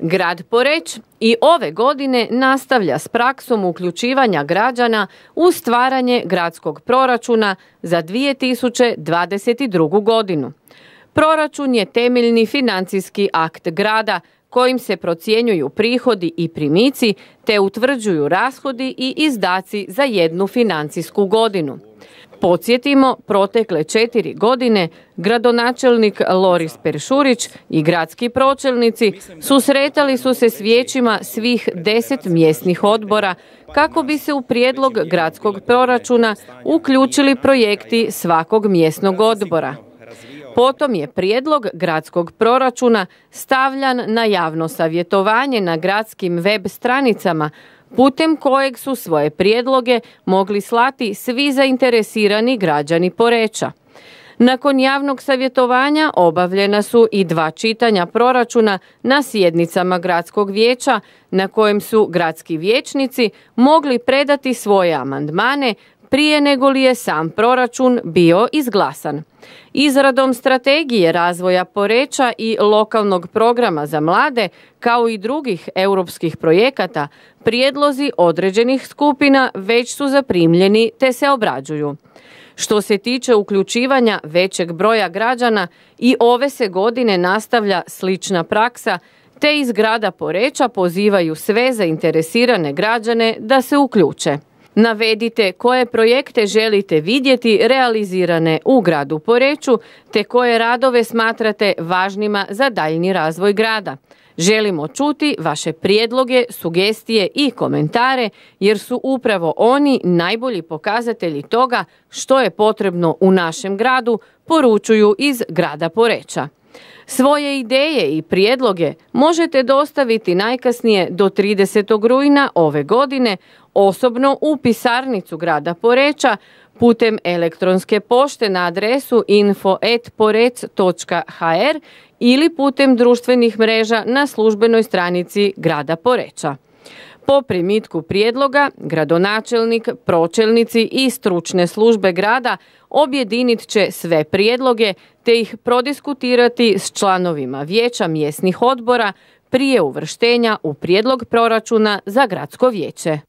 Grad Poreć i ove godine nastavlja s praksom uključivanja građana u stvaranje gradskog proračuna za 2022. godinu. Proračun je temeljni financijski akt grada kojim se procjenjuju prihodi i primici te utvrđuju rashodi i izdaci za jednu financijsku godinu. Podsjetimo, protekle četiri godine gradonačelnik Loris Peršurić i gradski pročelnici susretali su se s vijećima svih deset mjesnih odbora kako bi se u prijedlog gradskog proračuna uključili projekti svakog mjesnog odbora. Potom je prijedlog gradskog proračuna stavljan na javno savjetovanje na gradskim web stranicama putem kojeg su svoje prijedloge mogli slati svi zainteresirani građani Poreća. Nakon javnog savjetovanja obavljena su i dva čitanja proračuna na sjednicama gradskog vijeća na kojem su gradski vijećnici mogli predati svoje amandmane prije nego li je sam proračun bio izglasan. Izradom strategije razvoja Poreća i lokalnog programa za mlade, kao i drugih europskih projekata, prijedlozi određenih skupina već su zaprimljeni te se obrađuju. Što se tiče uključivanja većeg broja građana, i ove se godine nastavlja slična praksa, te iz grada Poreća pozivaju sve zainteresirane građane da se uključe. Navedite koje projekte želite vidjeti realizirane u gradu Poreću te koje radove smatrate važnima za daljni razvoj grada. Želimo čuti vaše prijedloge, sugestije i komentare jer su upravo oni najbolji pokazatelji toga što je potrebno u našem gradu, poručuju iz grada Poreća. Svoje ideje i prijedloge možete dostaviti najkasnije do 30. rujna ove godine osobno u pisarnicu grada Poreća putem elektronske pošte na adresu info.porec.hr ili putem društvenih mreža na službenoj stranici grada Poreća. Po primitku prijedloga, gradonačelnik, pročelnici i stručne službe grada objedinit će sve prijedloge te ih prodiskutirati s članovima vijeća mjesnih odbora prije uvrštenja u prijedlog proračuna za gradsko vijeće.